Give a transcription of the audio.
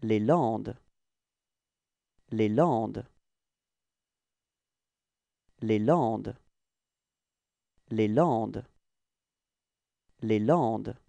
les Landes, les Landes, les Landes, les Landes, les Landes.